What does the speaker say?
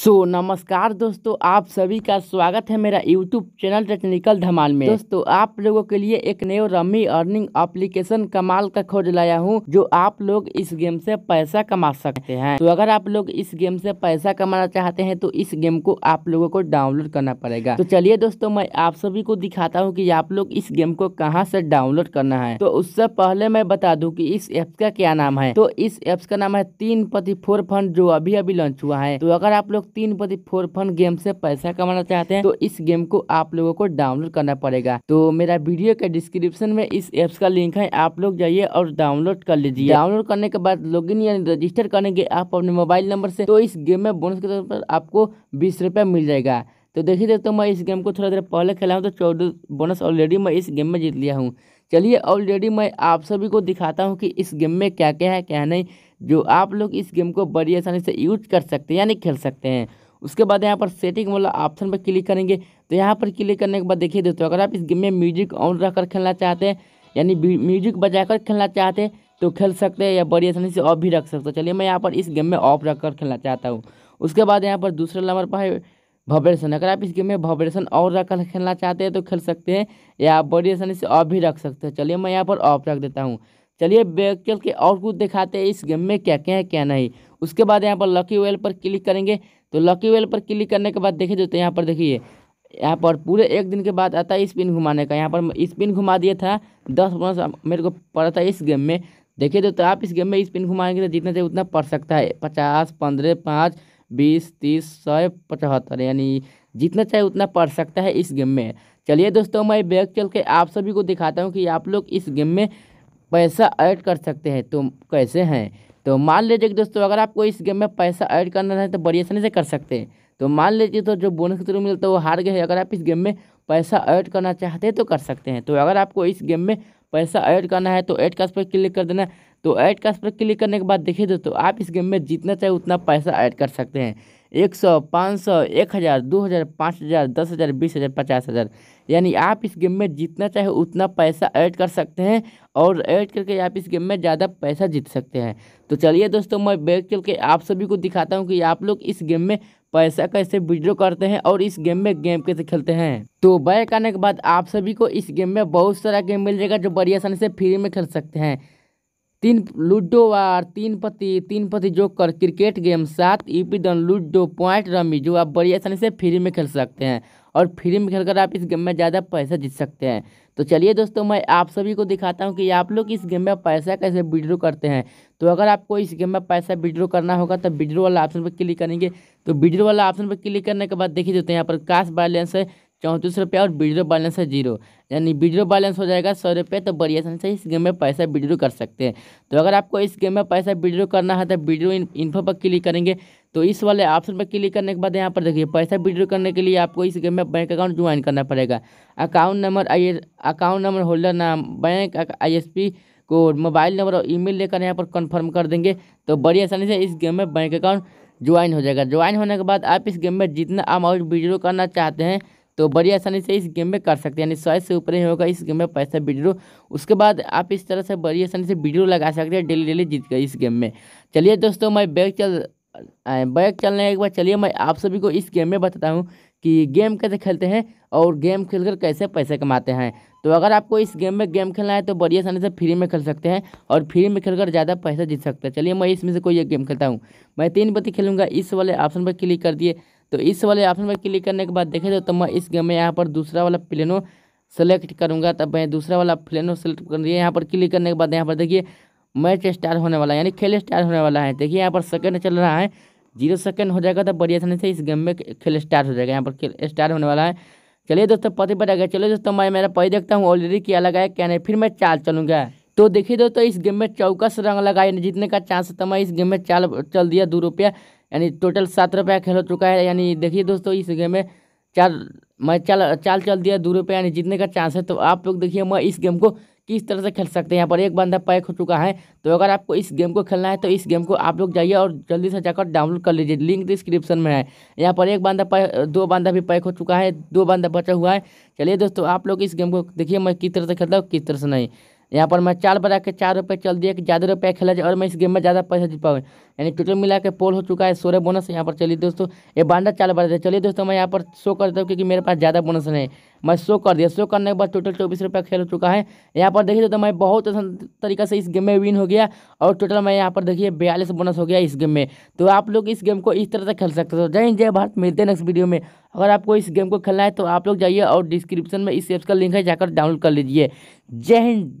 सो so, नमस्कार दोस्तों आप सभी का स्वागत है मेरा यूट्यूब चैनल टेक्निकल धमाल में दोस्तों आप लोगों के लिए एक नयो रमी अर्निंग एप्लीकेशन कमाल का खोज लाया हूँ जो आप लोग इस गेम से पैसा कमा सकते हैं तो अगर आप लोग इस गेम से पैसा कमाना चाहते हैं तो इस गेम को आप लोगों को डाउनलोड करना पड़ेगा तो चलिए दोस्तों मैं आप सभी को दिखाता हूँ की आप लोग इस गेम को कहाँ से डाउनलोड करना है तो उससे पहले मैं बता दू की इस एप्स का क्या नाम है तो इस एप्स का नाम है तीन पति फोर फंड जो अभी अभी लॉन्च हुआ है तो अगर आप लोग तीन बजे फोर फन गेम से पैसा कमाना चाहते हैं तो इस गेम को आप लोगों को डाउनलोड करना पड़ेगा तो मेरा वीडियो के डिस्क्रिप्शन में इस एप्स का लिंक है आप लोग जाइए और डाउनलोड कर लीजिए डाउनलोड करने के बाद लॉग यानी रजिस्टर करेंगे आप अपने मोबाइल नंबर से तो इस गेम में बोनस के तौर पर आपको बीस रुपया मिल जाएगा तो देखिए दोस्तों मैं इस गेम को थोड़ा देर पहले खेला हूँ तो चौदह बोनस ऑलरेडी मैं इस गेम में जीत लिया हूँ चलिए ऑलरेडी मैं आप सभी को दिखाता हूँ कि इस गेम में क्या क्या है क्या नहीं जो आप लोग इस गेम को बड़ी आसानी से यूज कर सकते हैं यानी खेल सकते हैं उसके बाद यहाँ पर सेटिंग वाला ऑप्शन पर क्लिक करेंगे तो यहाँ पर क्लिक करने के बाद देखिए दोस्तों अगर आप इस गेम में म्यूजिक ऑन रह कर खेलना चाहते हैं यानी म्यूजिक बजा कर खेलना चाहते हैं तो खेल सकते हैं या बड़ी आसानी से ऑफ भी रख सकते हो चलिए मैं यहाँ पर इस गेम में ऑफ रख कर खेलना चाहता हूँ उसके बाद यहाँ पर दूसरे नंबर पर है वाइब्रेशन अगर आप इस गेम में वाइब्रेशन और रख कर खेलना चाहते हैं तो खेल सकते हैं या आप बड़ी आसानी से ऑफ भी रख सकते हो चलिए मैं यहाँ पर ऑफ रख देता हूँ चलिए बेकल चल के और कुछ दिखाते हैं इस गेम में क्या क्या है क्या नहीं उसके बाद यहाँ पर लकी वेल पर क्लिक करेंगे तो लकी वेल पर क्लिक करने के बाद देखे जो तो यहाँ पर देखिए यहाँ पर पूरे एक दिन के बाद आता है स्पिन घुमाने का यहाँ पर स्पिन घुमा दिया था दस बोनस मेरे को पड़ा था इस गेम में देखिए दोस्तों आप इस गेम में स्पिन घुमाएंगे तो जितना चाहिए उतना पड़ सकता है पचास पंद्रह पाँच बीस तीस सौ पचहत्तर यानी जितना चाहे उतना पढ़ सकता है इस गेम में चलिए दोस्तों मैं बैग चल के आप सभी को दिखाता हूँ कि आप लोग इस गेम में पैसा ऐड कर सकते हैं तो कैसे हैं तो मान लीजिए कि दोस्तों अगर आपको इस गेम में पैसा ऐड करना है तो बड़ी आसानी से कर सकते हैं तो मान लीजिए तो जो बोनस के थ्रू मिलता है वो हार गए अगर आप इस गेम में पैसा ऐड करना चाहते हैं तो कर सकते हैं तो अगर आपको इस गेम में पैसा ऐड करना है तो ऐड कास्ट पर क्लिक कर देना तो ऐड कास्ट पर क्लिक करने के बाद देखिए दोस्तों आप इस गेम में जितना चाहे उतना पैसा ऐड कर सकते हैं एक सौ पाँच सौ एक हज़ार दो हज़ार पाँच हज़ार दस हज़ार बीस हज़ार पचास हज़ार यानी आप इस गेम में जितना चाहे उतना पैसा ऐड कर सकते हैं और ऐड करके आप इस गेम में ज़्यादा पैसा जीत सकते हैं तो चलिए दोस्तों मैं बैठ के आप सभी को दिखाता हूँ कि आप लोग इस गेम में पैसा कैसे विड्रो करते हैं और इस गेम में गेम कैसे खेलते हैं तो बैक आने के बाद आप सभी को इस गेम में बहुत सारा गेम मिल जाएगा जो बड़ी आसानी से फ्री में खेल सकते हैं तीन लूडो वार तीन Patti Teen Patti joker cricket game सात डन लूडो पॉइंट रमी जो आप बड़ी आसानी से फ्री में खेल सकते हैं और फ्री में खेलकर आप इस गेम में ज़्यादा पैसा जीत सकते हैं तो चलिए दोस्तों मैं आप सभी को दिखाता हूँ कि आप लोग इस गेम में पैसा कैसे विड्रो करते हैं तो अगर आपको इस गेम में पैसा विड्रो करना होगा तो विड्रो वाला ऑप्शन पर क्लिक करेंगे तो विड्रो वाला ऑप्शन पर क्लिक करने के बाद देखिए देते हैं यहाँ पर काश बैलेंस है चौंतीस रुपये और विड्रो बैलेंस है जीरो यानी विड्रो बैलेंस हो जाएगा सौ रुपये तो बड़ी से इस गेम में पैसा विड्रो कर सकते हैं तो अगर आपको इस गेम में पैसा विड्रो करना है तो विड्रो इन्फो पर क्लिक करेंगे तो इस वाले ऑप्शन पर क्लिक करने के बाद यहाँ पर देखिए पैसा विड्रो करने के लिए आपको इस गेम में बैंक अकाउंट ज्वाइन करना पड़ेगा अकाउंट नंबर आई अकाउंट नंबर होल्डर नाम बैंक आई कोड मोबाइल नंबर और ईमेल लेकर यहाँ पर कंफर्म कर देंगे तो बड़ी आसानी से इस गेम में बैंक अकाउंट ज्वाइन हो जाएगा ज्वाइन होने के बाद आप इस गेम में जितना अमाउंट विड्रो करना चाहते हैं तो बड़ी आसानी से इस गेम में कर सकते हैं यानी सौ से ऊपर ही होगा इस गेम में पैसा वीडियो उसके बाद आप इस तरह से बड़ी आसानी से वीडियो लगा सकते हैं डेली डेली जीत गए इस गेम में चलिए दोस्तों मैं बैग चल बैग चलने एक बार चलिए मैं आप सभी को इस गेम में बताता हूँ कि गेम कैसे खेलते हैं और गेम खेलकर कैसे पैसे कमाते हैं तो अगर आपको इस गेम में गेम खेलना है तो बड़ी आसानी से फ्री में खेल सकते हैं और फ्री में खेलकर ज़्यादा पैसा जीत सकते हैं चलिए मैं इसमें से कोई एक गेम खेलता हूँ मैं तीन बत्ती खेलूँगा इस वाले ऑप्शन पर क्लिक कर दिए तो इस वाले ऑप्शन पर क्लिक करने के बाद देखे तो, तो मैं इस गेम में यहाँ पर दूसरा वाला प्लेनो सेलेक्ट करूँगा तब मैं दूसरा वाला प्लेनो सेलेक्ट कर दिया यहाँ पर क्लिक करने के बाद यहाँ पर देखिए मैच स्टार होने वाला है यानी खेल स्टार होने वाला है देखिए यहाँ पर सेकंड चल रहा है जीरो सेकंड हो जाएगा तो बढ़िया आसानी से इस गेम में खेल स्टार्ट हो जाएगा यहाँ पर खेल स्टार्ट होने वाला है चलिए दोस्तों पति बताएगा आ गया चलिए दोस्तों मैं मेरा पति देखता हूँ ऑलरेडी क्या लगा है क्या नहीं फिर मैं चाल चलूँगा तो देखिए दोस्तों तो इस गेम में चौकस रंग लगा यानी जीतने का चांस था तो मैं इस गेम में चाल चल दिया दो रुपया यानी टोटल सात रुपया खेल हो चुका है यानी देखिए दोस्तों इस गेम में चार मैं चाल चाल चल दिया दो रुपया यानी जीतने का चांस है तो आप लोग देखिए मैं इस गेम को किस तरह से खेल सकते हैं यहाँ पर एक बंदा पैक हो चुका है तो अगर आपको इस गेम को खेलना है तो इस गेम को आप लोग जाइए और जल्दी से जाकर डाउनलोड कर लीजिए लिंक डिस्क्रिप्शन में है यहाँ पर एक बंदा दो बंदा भी पैक हो चुका है दो बंदा बचा हुआ है चलिए दोस्तों आप लोग इस गेम को देखिए मैं किस तरह से खेलता हूँ किस तरह से नहीं यहाँ पर मैं चार बना के चार रुपये चल दिया कि ज़्यादा रुपया खेला जाए और मैं इस गेम में ज़्यादा पैसा जीत पाऊँ यानी टोटल मिला के पोल हो चुका है सोलह बोनस यहाँ पर चलिए दोस्तों ये बांडा चार दिया चलिए दोस्तों मैं यहाँ पर शो कर देता हूँ क्योंकि मेरे पास ज़्यादा बोनस नहीं मैं शो कर दिया शो करने के बाद टोटल चौबीस रुपया खेल हो चुका है यहाँ पर देखिए दोस्तों मैं बहुत आसान तरीका से इस गेम में विन हो गया और टोटल मैं यहाँ पर देखिए बयालीस बोनस हो गया इस गेम में तो आप लोग इस गेम को इस तरह से खेल सकते हो जय हिंद जय भारत मिलते हैं नेक्स्ट वीडियो में अगर आपको इस गेम को खेलना है तो आप लोग जाइए और डिस्क्रिप्शन में इस ऐप्स का लिंक है जाकर डाउनलोड कर लीजिए जय हिंद